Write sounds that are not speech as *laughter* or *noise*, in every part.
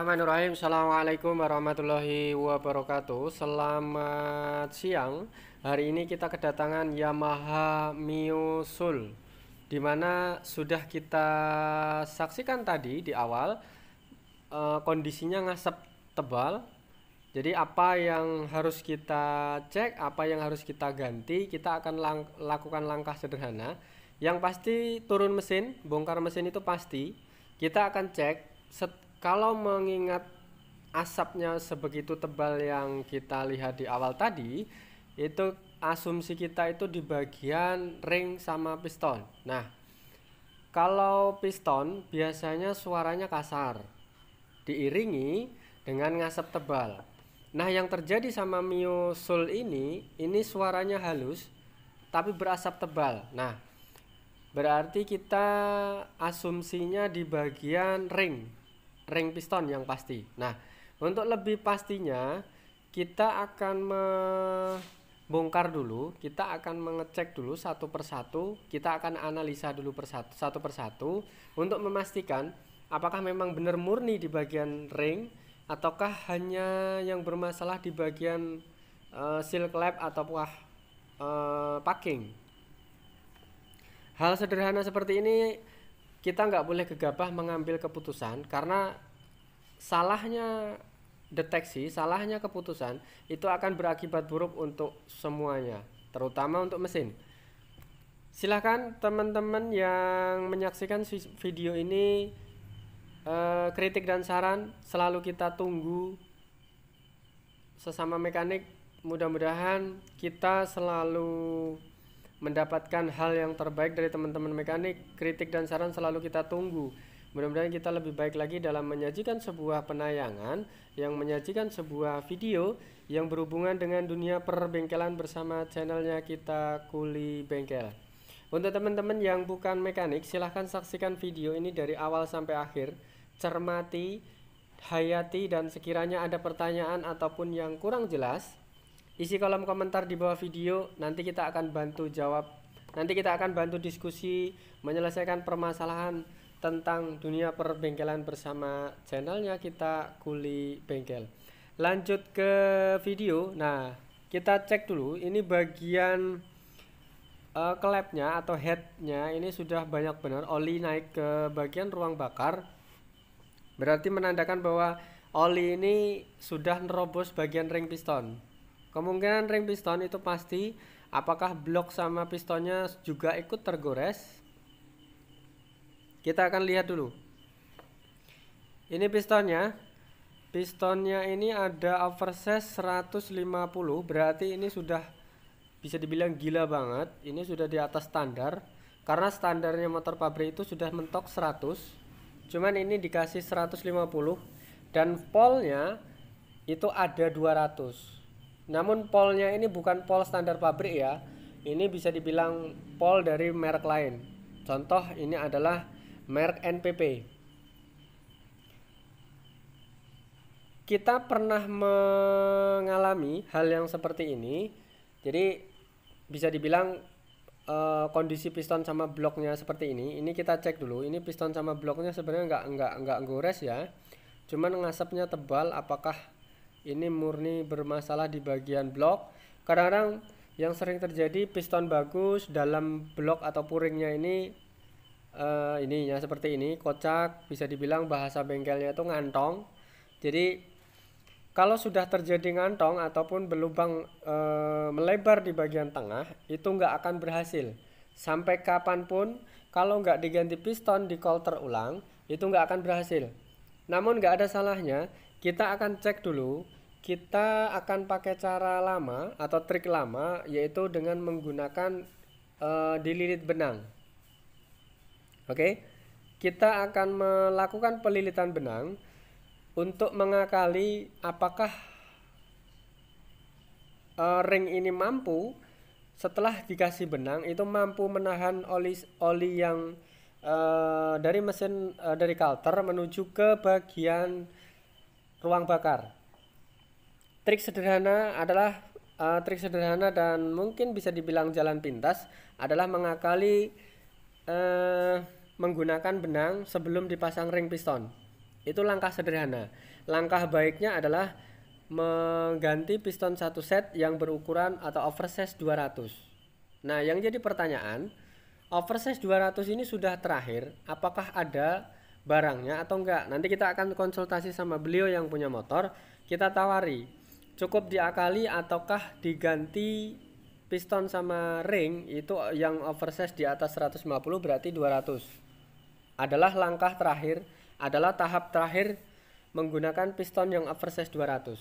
Bismillahirrahmanirrahim Assalamualaikum warahmatullahi wabarakatuh Selamat siang Hari ini kita kedatangan Yamaha Mio Soul Dimana sudah kita saksikan tadi di awal eh, Kondisinya ngasep tebal Jadi apa yang harus kita cek Apa yang harus kita ganti Kita akan lang lakukan langkah sederhana Yang pasti turun mesin Bongkar mesin itu pasti Kita akan cek kalau mengingat asapnya sebegitu tebal yang kita lihat di awal tadi, itu asumsi kita itu di bagian ring sama piston. Nah, kalau piston biasanya suaranya kasar, diiringi dengan ngasap tebal. Nah, yang terjadi sama Mio Soul ini, ini suaranya halus tapi berasap tebal. Nah, berarti kita asumsinya di bagian ring ring piston yang pasti. Nah, untuk lebih pastinya kita akan membongkar dulu, kita akan mengecek dulu satu persatu, kita akan analisa dulu persatu satu persatu untuk memastikan apakah memang benar murni di bagian ring ataukah hanya yang bermasalah di bagian uh, eh, seal clamp atau uh, eh, packing. Hal sederhana seperti ini kita nggak boleh gegabah mengambil keputusan karena salahnya deteksi, salahnya keputusan itu akan berakibat buruk untuk semuanya, terutama untuk mesin. Silahkan teman-teman yang menyaksikan video ini eh, kritik dan saran selalu kita tunggu sesama mekanik. Mudah-mudahan kita selalu mendapatkan hal yang terbaik dari teman-teman mekanik. Kritik dan saran selalu kita tunggu. Mudah-mudahan kita lebih baik lagi dalam menyajikan sebuah penayangan yang menyajikan sebuah video yang berhubungan dengan dunia perbengkelan bersama channelnya kita Kuli Bengkel. Untuk teman-teman yang bukan mekanik, silahkan saksikan video ini dari awal sampai akhir. Cermati, hayati, dan sekiranya ada pertanyaan ataupun yang kurang jelas, isi kolom komentar di bawah video nanti kita akan bantu jawab nanti kita akan bantu diskusi menyelesaikan permasalahan tentang dunia perbengkelan bersama channelnya kita kuli bengkel lanjut ke video nah kita cek dulu ini bagian uh, eh, klepnya atau headnya ini sudah banyak benar oli naik ke bagian ruang bakar berarti menandakan bahwa oli ini sudah nerobos bagian ring piston Kemungkinan ring piston itu pasti apakah blok sama pistonnya juga ikut tergores? Kita akan lihat dulu. Ini pistonnya. Pistonnya ini ada oversize 150, berarti ini sudah bisa dibilang gila banget. Ini sudah di atas standar karena standarnya motor pabrik itu sudah mentok 100. Cuman ini dikasih 150 dan polnya itu ada 200 namun polnya ini bukan pol standar pabrik ya. Ini bisa dibilang pol dari merek lain. Contoh ini adalah merek NPP. Kita pernah mengalami hal yang seperti ini. Jadi bisa dibilang e, kondisi piston sama bloknya seperti ini. Ini kita cek dulu. Ini piston sama bloknya sebenarnya nggak nggak nggak gores ya. Cuman ngasapnya tebal. Apakah ini murni bermasalah di bagian blok kadang-kadang yang sering terjadi piston bagus dalam blok atau puringnya ini uh, eh, ininya seperti ini kocak bisa dibilang bahasa bengkelnya itu ngantong jadi kalau sudah terjadi ngantong ataupun berlubang e, melebar di bagian tengah itu nggak akan berhasil sampai kapanpun kalau nggak diganti piston di colter ulang itu nggak akan berhasil namun nggak ada salahnya kita akan cek dulu kita akan pakai cara lama atau trik lama yaitu dengan menggunakan e, dililit benang. Oke. Kita akan melakukan pelilitan benang untuk mengakali apakah e, ring ini mampu setelah dikasih benang itu mampu menahan oli oli yang uh, dari mesin uh, dari kalter menuju ke bagian ruang bakar. Trik sederhana adalah uh, trik sederhana dan mungkin bisa dibilang jalan pintas adalah mengakali uh, menggunakan benang sebelum dipasang ring piston. Itu langkah sederhana. Langkah baiknya adalah mengganti piston satu set yang berukuran atau oversize 200. Nah, yang jadi pertanyaan, oversize 200 ini sudah terakhir, apakah ada barangnya atau enggak? Nanti kita akan konsultasi sama beliau yang punya motor, kita tawari cukup diakali ataukah diganti piston sama ring itu yang oversize di atas 150 berarti 200 adalah langkah terakhir adalah tahap terakhir menggunakan piston yang oversize 200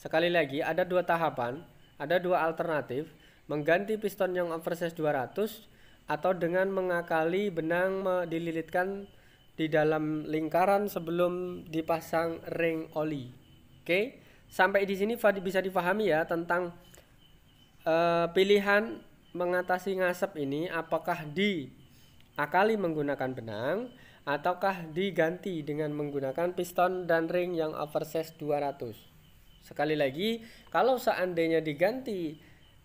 sekali lagi ada dua tahapan ada dua alternatif mengganti piston yang oversize 200 atau dengan mengakali benang dililitkan di dalam lingkaran sebelum dipasang ring oli oke okay? sampai di sini fadi bisa difahami ya tentang e, pilihan mengatasi ngasep ini apakah diakali menggunakan benang ataukah diganti dengan menggunakan piston dan ring yang oversize 200. Sekali lagi, kalau seandainya diganti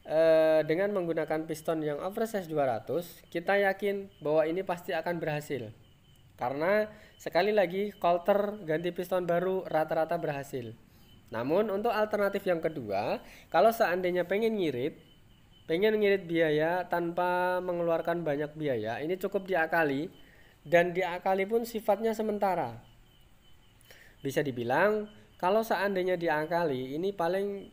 e, dengan menggunakan piston yang oversize 200, kita yakin bahwa ini pasti akan berhasil. Karena sekali lagi, colter ganti piston baru rata-rata berhasil. Namun untuk alternatif yang kedua, kalau seandainya pengen ngirit, pengen ngirit biaya tanpa mengeluarkan banyak biaya, ini cukup diakali dan diakali pun sifatnya sementara. Bisa dibilang kalau seandainya diakali, ini paling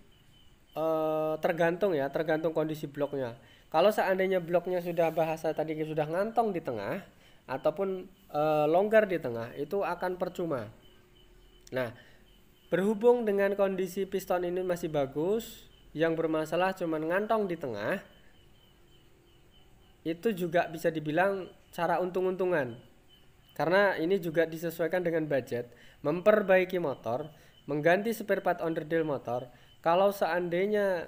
eh, tergantung ya, tergantung kondisi bloknya. Kalau seandainya bloknya sudah bahasa tadi sudah ngantong di tengah ataupun eh, longgar di tengah, itu akan percuma. Nah, Berhubung dengan kondisi piston ini masih bagus, yang bermasalah cuman ngantong di tengah, itu juga bisa dibilang cara untung-untungan. Karena ini juga disesuaikan dengan budget, memperbaiki motor, mengganti spare part onderdil motor. Kalau seandainya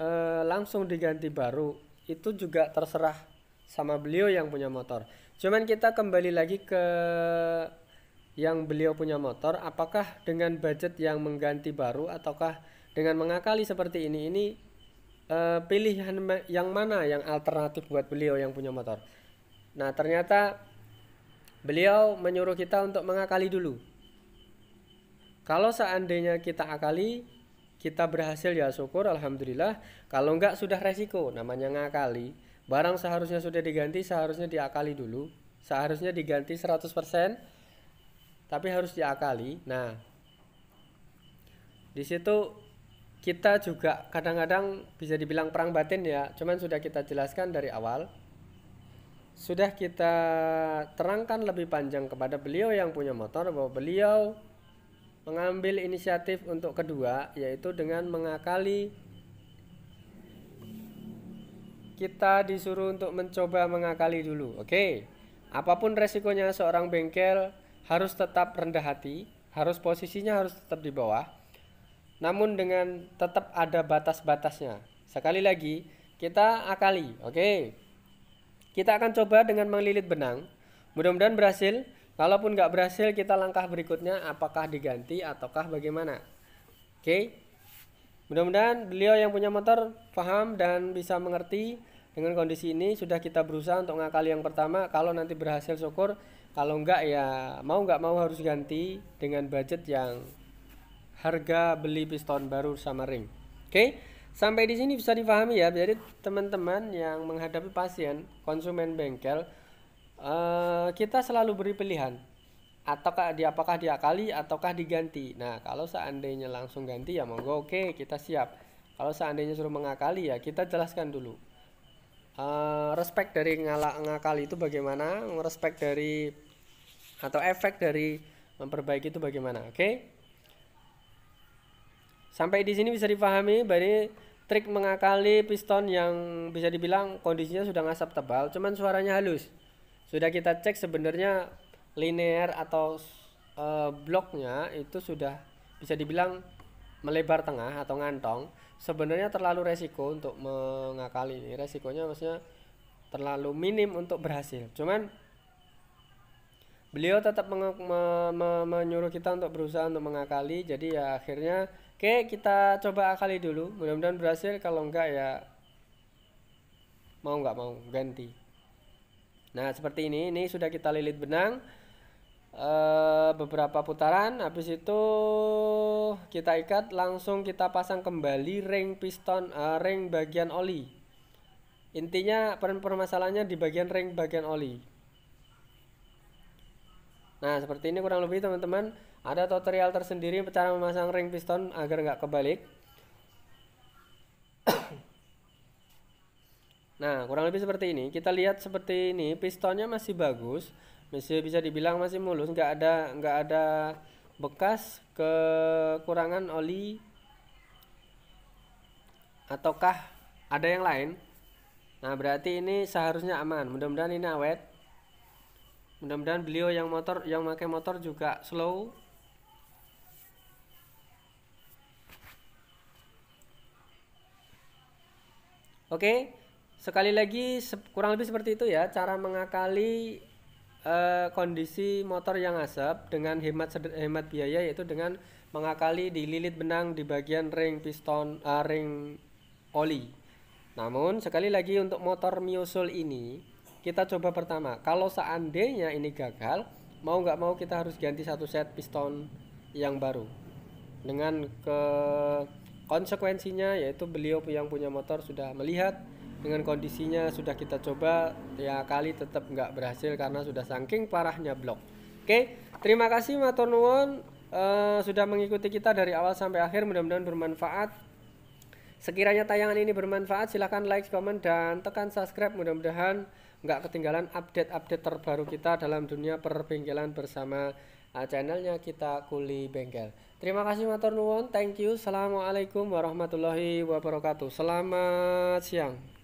e, langsung diganti baru, itu juga terserah sama beliau yang punya motor. Cuman kita kembali lagi ke yang beliau punya motor, apakah dengan budget yang mengganti baru ataukah dengan mengakali seperti ini ini eh, pilihan yang mana yang alternatif buat beliau yang punya motor. Nah, ternyata beliau menyuruh kita untuk mengakali dulu. Kalau seandainya kita akali, kita berhasil ya syukur alhamdulillah. Kalau enggak sudah resiko namanya ngakali. Barang seharusnya sudah diganti, seharusnya diakali dulu. Seharusnya diganti 100% tapi harus diakali. Nah, di situ kita juga kadang-kadang bisa dibilang perang batin ya, cuman sudah kita jelaskan dari awal. Sudah kita terangkan lebih panjang kepada beliau yang punya motor bahwa beliau mengambil inisiatif untuk kedua yaitu dengan mengakali kita disuruh untuk mencoba mengakali dulu. Oke. Apapun resikonya seorang bengkel harus tetap rendah hati, harus posisinya harus tetap di bawah, namun dengan tetap ada batas-batasnya. Sekali lagi, kita akali, oke? Kita akan coba dengan melilit benang. Mudah-mudahan berhasil. Kalaupun nggak berhasil, kita langkah berikutnya apakah diganti ataukah bagaimana. Oke? Mudah-mudahan beliau yang punya motor paham dan bisa mengerti dengan kondisi ini sudah kita berusaha untuk ngakali yang pertama. Kalau nanti berhasil syukur, kalau enggak ya mau nggak mau harus ganti dengan budget yang harga beli piston baru sama ring oke okay? sampai di sini bisa dipahami ya jadi teman-teman yang menghadapi pasien konsumen bengkel uh, kita selalu beri pilihan ataukah di apakah diakali ataukah diganti nah kalau seandainya langsung ganti ya monggo oke okay, kita siap kalau seandainya suruh mengakali ya kita jelaskan dulu uh, respect dari ngala ngakali itu bagaimana respect dari atau efek dari memperbaiki itu bagaimana oke okay? sampai di sini bisa dipahami berarti trik mengakali piston yang bisa dibilang kondisinya sudah ngasap tebal cuman suaranya halus sudah kita cek sebenarnya linear atau e, bloknya itu sudah bisa dibilang melebar tengah atau ngantong sebenarnya terlalu resiko untuk mengakali ini resikonya maksudnya terlalu minim untuk berhasil cuman beliau tetap me me menyuruh kita untuk berusaha untuk mengakali jadi ya akhirnya oke okay, kita coba akali dulu mudah-mudahan berhasil kalau enggak ya mau nggak mau ganti nah seperti ini ini sudah kita lilit benang e, beberapa putaran habis itu kita ikat langsung kita pasang kembali ring piston e, ring bagian oli intinya permasalahannya di bagian ring bagian oli Nah, seperti ini kurang lebih teman-teman. Ada tutorial tersendiri cara memasang ring piston agar nggak kebalik. *coughs* nah, kurang lebih seperti ini. Kita lihat seperti ini, pistonnya masih bagus, masih bisa dibilang masih mulus, nggak ada nggak ada bekas kekurangan oli ataukah ada yang lain. Nah, berarti ini seharusnya aman. Mudah-mudahan ini awet mudah-mudahan beliau yang motor yang pakai motor juga slow oke sekali lagi kurang lebih seperti itu ya cara mengakali eh, kondisi motor yang asap dengan hemat hemat biaya yaitu dengan mengakali di lilit benang di bagian ring piston uh, ring oli namun sekali lagi untuk motor miosul ini kita coba pertama kalau seandainya ini gagal mau nggak mau kita harus ganti satu set piston yang baru dengan ke konsekuensinya yaitu beliau yang punya motor sudah melihat dengan kondisinya sudah kita coba ya kali tetap nggak berhasil karena sudah saking parahnya blok oke terima kasih motor nuwun uh, sudah mengikuti kita dari awal sampai akhir mudah-mudahan bermanfaat sekiranya tayangan ini bermanfaat silahkan like comment dan tekan subscribe mudah-mudahan nggak ketinggalan update-update terbaru kita dalam dunia perbengkelan bersama uh, channelnya kita Kuli Bengkel. Terima kasih matur nuwun, thank you. Assalamualaikum warahmatullahi wabarakatuh. Selamat siang.